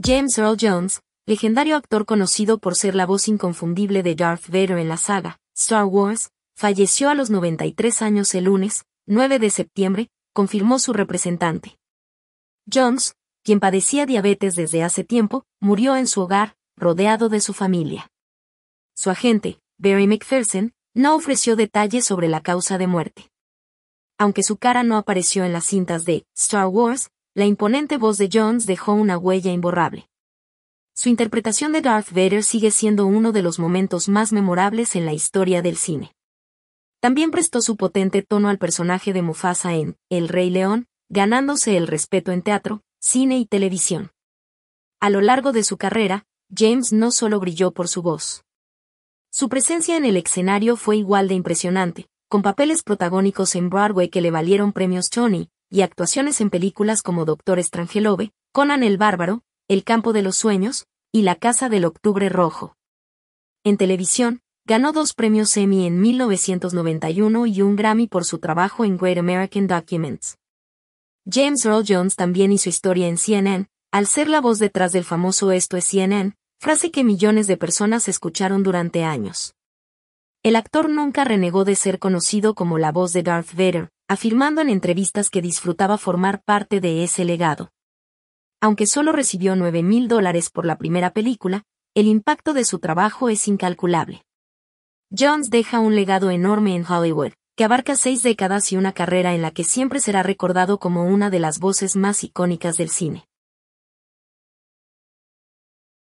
James Earl Jones, legendario actor conocido por ser la voz inconfundible de Darth Vader en la saga Star Wars, falleció a los 93 años el lunes, 9 de septiembre, confirmó su representante. Jones, quien padecía diabetes desde hace tiempo, murió en su hogar, rodeado de su familia. Su agente, Barry McPherson, no ofreció detalles sobre la causa de muerte. Aunque su cara no apareció en las cintas de Star Wars, la imponente voz de Jones dejó una huella imborrable. Su interpretación de Darth Vader sigue siendo uno de los momentos más memorables en la historia del cine. También prestó su potente tono al personaje de Mufasa en El Rey León, ganándose el respeto en teatro, cine y televisión. A lo largo de su carrera, James no solo brilló por su voz. Su presencia en el escenario fue igual de impresionante, con papeles protagónicos en Broadway que le valieron premios Tony, y actuaciones en películas como Doctor Strangelove, Conan el Bárbaro, El Campo de los Sueños, y La Casa del Octubre Rojo. En televisión, ganó dos premios Emmy en 1991 y un Grammy por su trabajo en Great American Documents. James Earl Jones también hizo historia en CNN, al ser la voz detrás del famoso Esto es CNN, frase que millones de personas escucharon durante años. El actor nunca renegó de ser conocido como la voz de Darth Vader, afirmando en entrevistas que disfrutaba formar parte de ese legado. Aunque solo recibió 9 mil dólares por la primera película, el impacto de su trabajo es incalculable. Jones deja un legado enorme en Hollywood, que abarca seis décadas y una carrera en la que siempre será recordado como una de las voces más icónicas del cine.